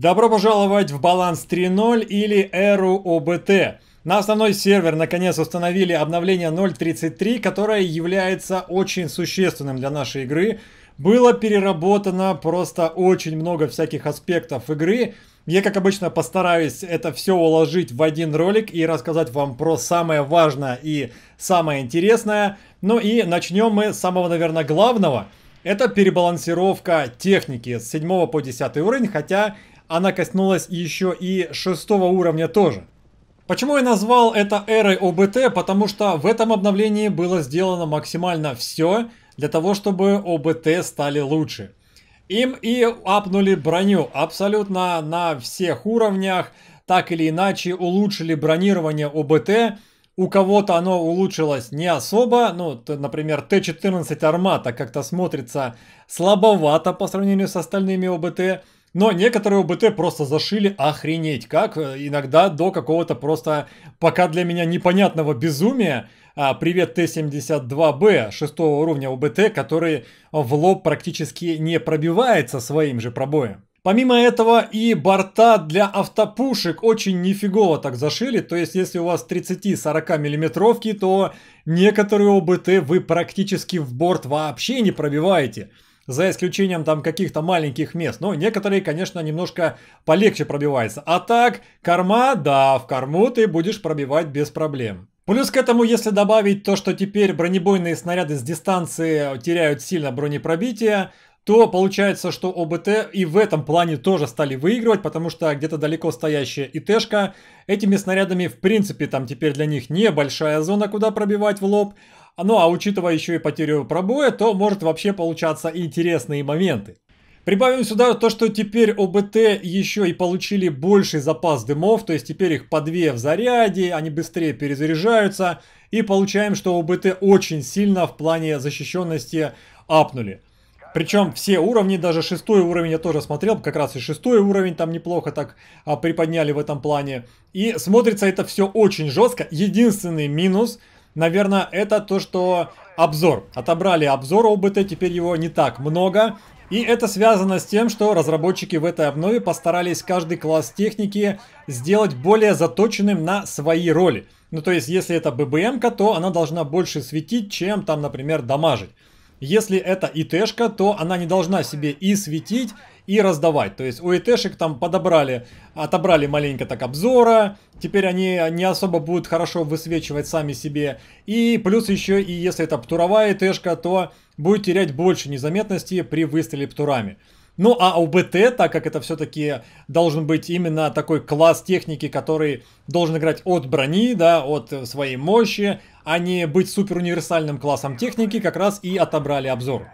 Добро пожаловать в Баланс 3.0 или Эру ОБТ. На основной сервер наконец установили обновление 0.33, которое является очень существенным для нашей игры. Было переработано просто очень много всяких аспектов игры. Я, как обычно, постараюсь это все уложить в один ролик и рассказать вам про самое важное и самое интересное. Ну и начнем мы с самого, наверное, главного. Это перебалансировка техники с 7 по 10 уровень, хотя она коснулась еще и шестого уровня тоже. Почему я назвал это эрой ОБТ? Потому что в этом обновлении было сделано максимально все для того, чтобы ОБТ стали лучше. Им и апнули броню абсолютно на всех уровнях, так или иначе улучшили бронирование ОБТ, у кого-то оно улучшилось не особо, ну, например, Т-14 Армата как-то смотрится слабовато по сравнению с остальными ОБТ, но некоторые ОБТ просто зашили охренеть как, э, иногда до какого-то просто пока для меня непонятного безумия. А, привет Т-72Б шестого уровня ОБТ, который в лоб практически не пробивается своим же пробоем. Помимо этого и борта для автопушек очень нифигово так зашили, то есть если у вас 30-40 миллиметровки, то некоторые ОБТ вы практически в борт вообще не пробиваете за исключением там каких-то маленьких мест. Но некоторые, конечно, немножко полегче пробиваются. А так, корма, да, в корму ты будешь пробивать без проблем. Плюс к этому, если добавить то, что теперь бронебойные снаряды с дистанции теряют сильно бронепробитие, то получается, что ОБТ и в этом плане тоже стали выигрывать, потому что где-то далеко стоящая ИТшка этими снарядами в принципе там теперь для них небольшая зона, куда пробивать в лоб, а, ну а учитывая еще и потерю пробоя, то может вообще получаться интересные моменты. Прибавим сюда то, что теперь ОБТ еще и получили больший запас дымов, то есть теперь их по две в заряде, они быстрее перезаряжаются, и получаем, что ОБТ очень сильно в плане защищенности апнули. Причем все уровни, даже шестой уровень я тоже смотрел, как раз и шестой уровень там неплохо так а, приподняли в этом плане. И смотрится это все очень жестко. Единственный минус – наверное, это то, что обзор. Отобрали обзор ОБТ, теперь его не так много. И это связано с тем, что разработчики в этой обнове постарались каждый класс техники сделать более заточенным на свои роли. Ну то есть, если это ББМ, то она должна больше светить, чем там, например, дамажить. Если это ИТшка, то она не должна себе и светить, и раздавать. То есть у ИТшек там подобрали, отобрали маленько так обзора, теперь они не особо будут хорошо высвечивать сами себе. И плюс еще, и если это птуровая ИТшка, то будет терять больше незаметности при выстреле птурами. Ну а у БТ, так как это все-таки должен быть именно такой класс техники, который должен играть от брони, да, от своей мощи, а не быть супер универсальным классом техники, как раз и отобрали обзор.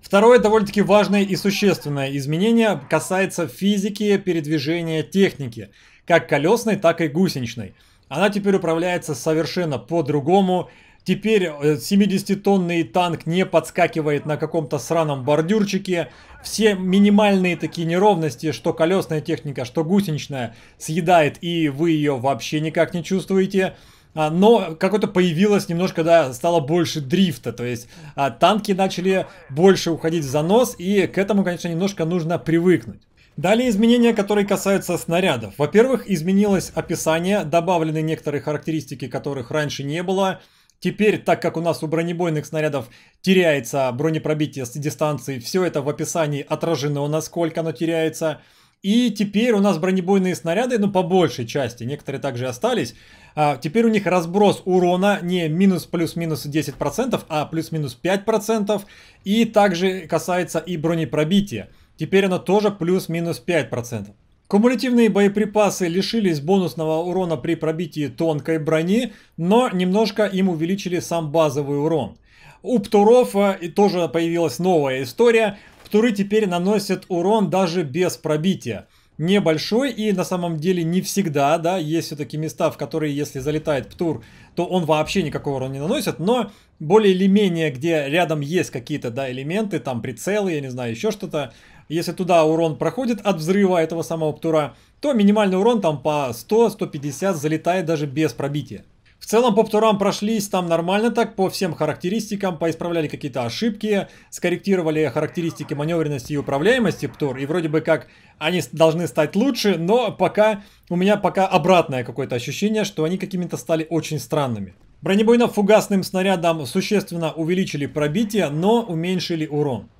Второе довольно-таки важное и существенное изменение касается физики передвижения техники, как колесной, так и гусеничной. Она теперь управляется совершенно по-другому. Теперь 70-тонный э, танк не подскакивает на каком-то сраном бордюрчике. Все минимальные такие неровности, что колесная техника, что гусеничная, съедает, и вы ее вообще никак не чувствуете. А, но какое-то появилось немножко, да, стало больше дрифта, то есть а, танки начали больше уходить в занос, и к этому, конечно, немножко нужно привыкнуть. Далее изменения, которые касаются снарядов. Во-первых, изменилось описание, добавлены некоторые характеристики, которых раньше не было. Теперь, так как у нас у бронебойных снарядов теряется бронепробитие с дистанции, все это в описании отражено, насколько оно теряется – и теперь у нас бронебойные снаряды, ну по большей части, некоторые также остались. А, теперь у них разброс урона не минус плюс-минус 10%, а плюс-минус 5%. И также касается и бронепробития. Теперь оно тоже плюс-минус 5%. Кумулятивные боеприпасы лишились бонусного урона при пробитии тонкой брони, но немножко им увеличили сам базовый урон. У Птуров э, тоже появилась новая история. Птуры теперь наносят урон даже без пробития небольшой и на самом деле не всегда, да, есть все-таки места, в которые если залетает Птур, то он вообще никакого урона не наносит, но более или менее, где рядом есть какие-то, да, элементы, там прицелы, я не знаю, еще что-то, если туда урон проходит от взрыва этого самого Птура, то минимальный урон там по 100-150 залетает даже без пробития целом по птурам прошлись там нормально так, по всем характеристикам, поисправляли какие-то ошибки, скорректировали характеристики маневренности и управляемости птур, и вроде бы как они должны стать лучше, но пока у меня пока обратное какое-то ощущение, что они какими-то стали очень странными. Бронебойно-фугасным снарядом существенно увеличили пробитие, но уменьшили урон.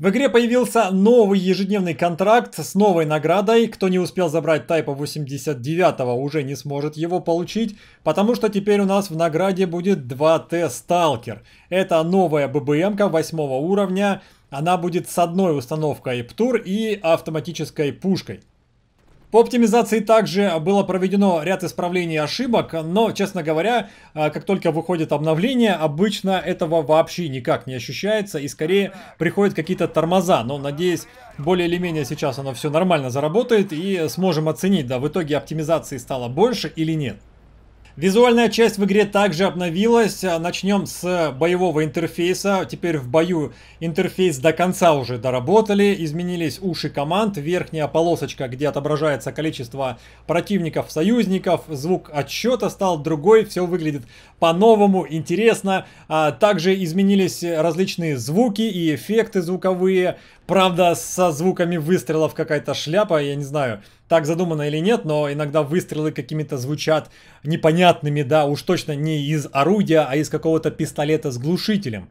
В игре появился новый ежедневный контракт с новой наградой. Кто не успел забрать тайпа 89 уже не сможет его получить, потому что теперь у нас в награде будет 2Т Сталкер. Это новая ББМка 8 уровня. Она будет с одной установкой ПТУР и автоматической пушкой. По оптимизации также было проведено ряд исправлений ошибок, но, честно говоря, а, как только выходит обновление, обычно этого вообще никак не ощущается и скорее приходят какие-то тормоза. Но, надеюсь, более или менее сейчас оно все нормально заработает и сможем оценить, да, в итоге оптимизации стало больше или нет. Визуальная часть в игре также обновилась. А, начнем с боевого интерфейса. Теперь в бою интерфейс до конца уже доработали. Изменились уши команд, верхняя полосочка, где отображается количество противников, союзников. Звук отсчета стал другой, все выглядит по-новому, интересно. А, также изменились различные звуки и эффекты звуковые. Правда, со звуками выстрелов какая-то шляпа, я не знаю так задумано или нет, но иногда выстрелы какими-то звучат непонятными, да, уж точно не из орудия, а из какого-то пистолета с глушителем.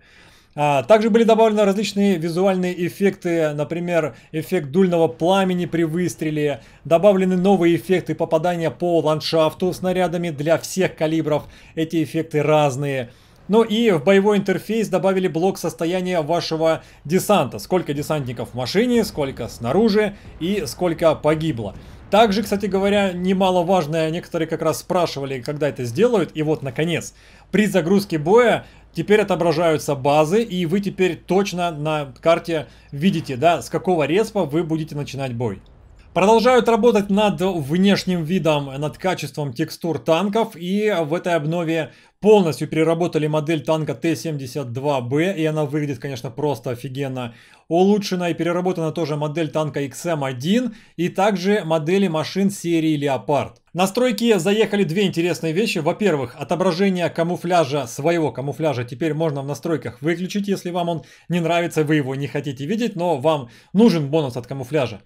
А, также были добавлены различные визуальные эффекты, например, эффект дульного пламени при выстреле, добавлены новые эффекты попадания по ландшафту снарядами для всех калибров, эти эффекты разные – ну и в боевой интерфейс добавили блок состояния вашего десанта. Сколько десантников в машине, сколько снаружи и сколько погибло. Также, кстати говоря, немаловажное, некоторые как раз спрашивали, когда это сделают, и вот, наконец, при загрузке боя теперь отображаются базы, и вы теперь точно на карте видите, да, с какого респа вы будете начинать бой. Продолжают работать над внешним видом, над качеством текстур танков и в этой обнове полностью переработали модель танка Т-72Б и она выглядит, конечно, просто офигенно. Улучшена и переработана тоже модель танка XM1 эм и также модели машин серии Леопард. Настройки заехали две интересные вещи. Во-первых, отображение камуфляжа, своего камуфляжа теперь можно в настройках выключить, если вам он не нравится, вы его не хотите видеть, но вам нужен бонус от камуфляжа.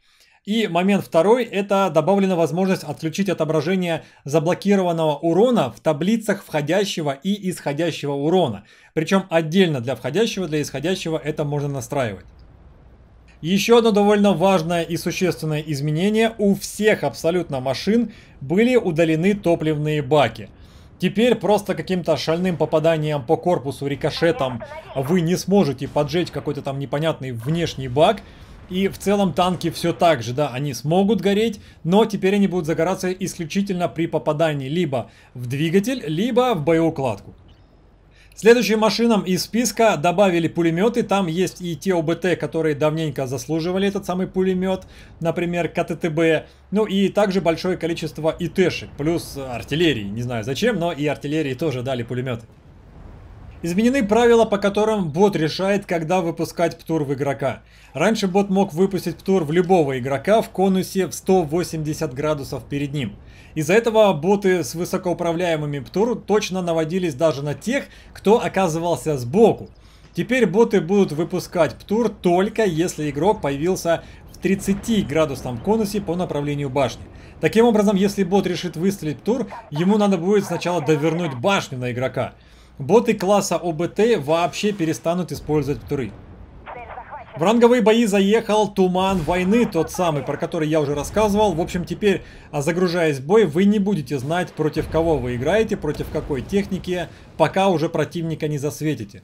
И момент второй – это добавлена возможность отключить отображение заблокированного урона в таблицах входящего и исходящего урона. Причем отдельно для входящего, для исходящего это можно настраивать. Еще одно довольно важное и существенное изменение – у всех абсолютно машин были удалены топливные баки – Теперь просто каким-то шальным попаданием по корпусу, рикошетом вы не сможете поджечь какой-то там непонятный внешний баг. И в целом танки все так же, да, они смогут гореть, но теперь они будут загораться исключительно при попадании либо в двигатель, либо в боеукладку. Следующим машинам из списка добавили пулеметы. Там есть и те ОБТ, которые давненько заслуживали этот самый пулемет, например, КТТБ. Ну и также большое количество ИТшек, плюс артиллерии. Не знаю зачем, но и артиллерии тоже дали пулеметы. Изменены правила, по которым бот решает, когда выпускать птур в игрока. Раньше бот мог выпустить птур в любого игрока в конусе в 180 градусов перед ним. Из-за этого боты с высокоуправляемыми птур точно наводились даже на тех, кто оказывался сбоку. Теперь боты будут выпускать птур только если игрок появился в 30 градусном конусе по направлению башни. Таким образом, если бот решит выстрелить птур, ему надо будет сначала довернуть башню на игрока. Боты класса ОБТ вообще перестанут использовать туры. В ранговые бои заехал Туман Войны, тот самый, про который я уже рассказывал. В общем, теперь, а, загружаясь в бой, вы не будете знать, против кого вы играете, против какой техники, пока уже противника не засветите.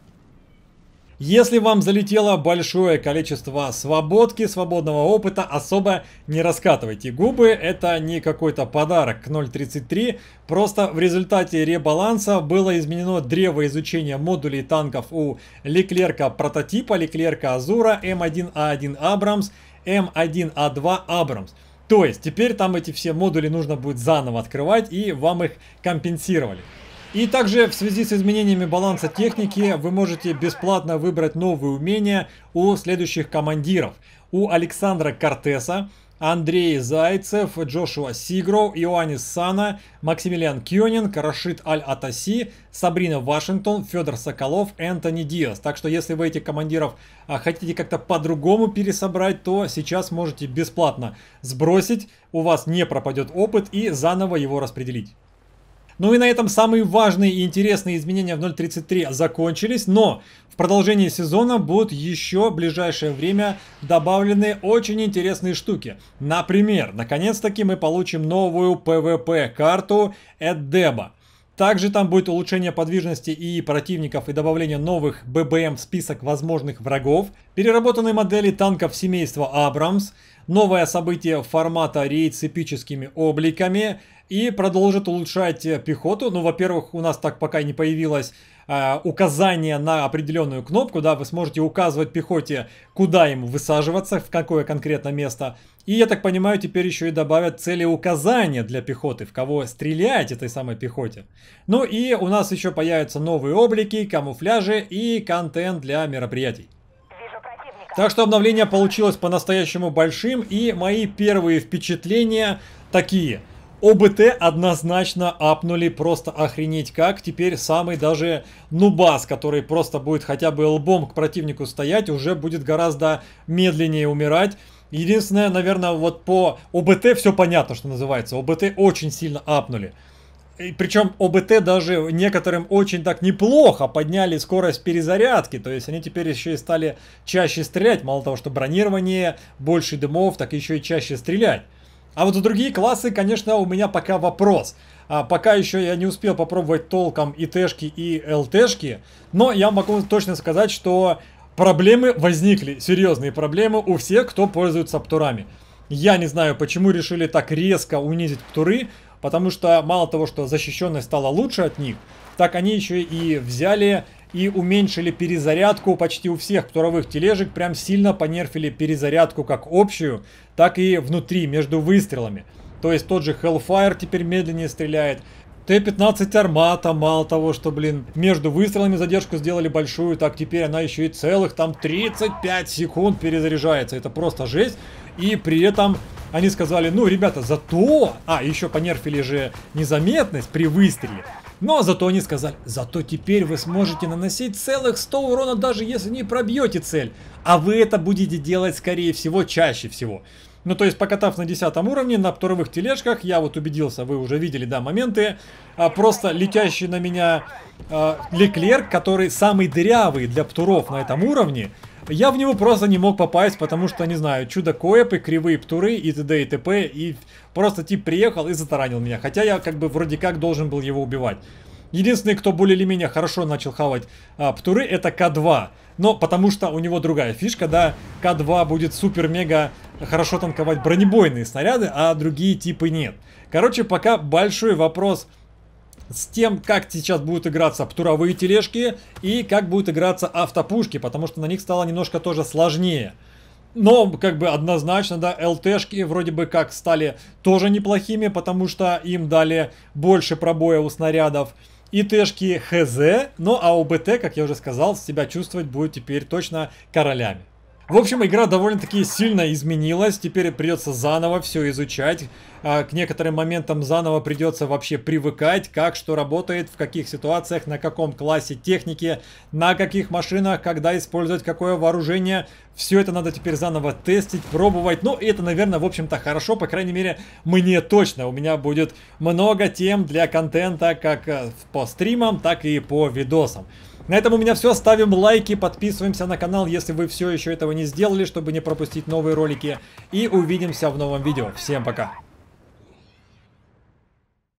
Если вам залетело большое количество свободки, свободного опыта, особо не раскатывайте губы. Это не какой-то подарок к 0.33. Просто в результате ребаланса было изменено древо изучения модулей танков у Леклерка прототипа, Леклерка Азура, М1А1 Абрамс, М1А2 Абрамс. То есть теперь там эти все модули нужно будет заново открывать и вам их компенсировали. И также в связи с изменениями баланса техники вы можете бесплатно выбрать новые умения у следующих командиров. У Александра Кортеса, Андрей Зайцев, Джошуа Сигро, Иоаннис Сана, Максимилиан Кьонин, Рашид Аль-Атаси, Сабрина Вашингтон, Федор Соколов, Энтони Диас. Так что если вы этих командиров а, хотите как-то по-другому пересобрать, то сейчас можете бесплатно сбросить, у вас не пропадет опыт и заново его распределить. Ну и на этом самые важные и интересные изменения в 0.33 закончились, но в продолжении сезона будут еще в ближайшее время добавлены очень интересные штуки. Например, наконец-таки мы получим новую PvP-карту Эддеба. Также там будет улучшение подвижности и противников и добавление новых ББМ эм в список возможных врагов, переработанные модели танков семейства Абрамс, новое событие формата рейд с эпическими обликами и продолжит улучшать э, пехоту. Ну, во-первых, у нас так пока не появилось э, указание на определенную кнопку, да, вы сможете указывать пехоте, куда им высаживаться, в какое конкретно место. И, я так понимаю, теперь еще и добавят цели указания для пехоты, в кого стрелять этой самой пехоте. Ну и у нас еще появятся новые облики, камуфляжи и контент для мероприятий. Так что обновление получилось по-настоящему большим, и мои первые впечатления такие. ОБТ однозначно апнули просто охренеть как. Теперь самый даже нубас, который просто будет хотя бы лбом к противнику стоять, уже будет гораздо медленнее умирать. Единственное, наверное, вот по ОБТ все понятно, что называется. ОБТ очень сильно апнули. И причем ОБТ даже некоторым очень так неплохо подняли скорость перезарядки. То есть они теперь еще и стали чаще стрелять. Мало того, что бронирование, больше дымов, так еще и чаще стрелять. А вот за другие классы, конечно, у меня пока вопрос. А пока еще я не успел попробовать толком и шки и ЛТ-шки, Но я могу точно сказать, что проблемы возникли. Серьезные проблемы у всех, кто пользуется птурами. Я не знаю, почему решили так резко унизить птуры. Потому что мало того, что защищенность стала лучше от них, так они еще и взяли и уменьшили перезарядку почти у всех туровых тележек. Прям сильно понерфили перезарядку как общую, так и внутри, между выстрелами. То есть тот же Hellfire теперь медленнее стреляет. Т-15 армата, мало того, что, блин, между выстрелами задержку сделали большую, так теперь она еще и целых там 35 секунд перезаряжается. Это просто жесть. И при этом они сказали, ну, ребята, зато... А, еще понерфили же незаметность при выстреле. Но зато они сказали, зато теперь вы сможете наносить целых 100 урона, даже если не пробьете цель. А вы это будете делать, скорее всего, чаще всего. Ну, то есть, покатав на 10 уровне, на птуровых тележках, я вот убедился, вы уже видели, да, моменты, а просто летящий на меня а, Леклер, который самый дырявый для птуров на этом уровне, я в него просто не мог попасть, потому что, не знаю, чудо коэпы, кривые птуры и т.д. и т.п. И просто тип приехал и затаранил меня, хотя я как бы вроде как должен был его убивать. Единственный, кто более или менее хорошо начал хавать а, Птуры, это К2. Но потому что у него другая фишка, да, К2 будет супер-мега хорошо танковать бронебойные снаряды, а другие типы нет. Короче, пока большой вопрос с тем, как сейчас будут играться птуровые тележки и как будут играться автопушки, потому что на них стало немножко тоже сложнее. Но, как бы однозначно, да, ЛТшки вроде бы как стали тоже неплохими, потому что им дали больше пробоя у снарядов. ИТшки хз, но а у БТ, как я уже сказал, себя чувствовать будет теперь точно королями. В общем, игра довольно-таки сильно изменилась, теперь придется заново все изучать, а, к некоторым моментам заново придется вообще привыкать, как что работает, в каких ситуациях, на каком классе техники, на каких машинах, когда использовать какое вооружение, все это надо теперь заново тестить, пробовать, ну это, наверное, в общем-то хорошо, по крайней мере, мне точно, у меня будет много тем для контента, как э, по стримам, так и по видосам. На этом у меня все. Ставим лайки, подписываемся на канал, если вы все еще этого не сделали, чтобы не пропустить новые ролики. И увидимся в новом видео. Всем пока!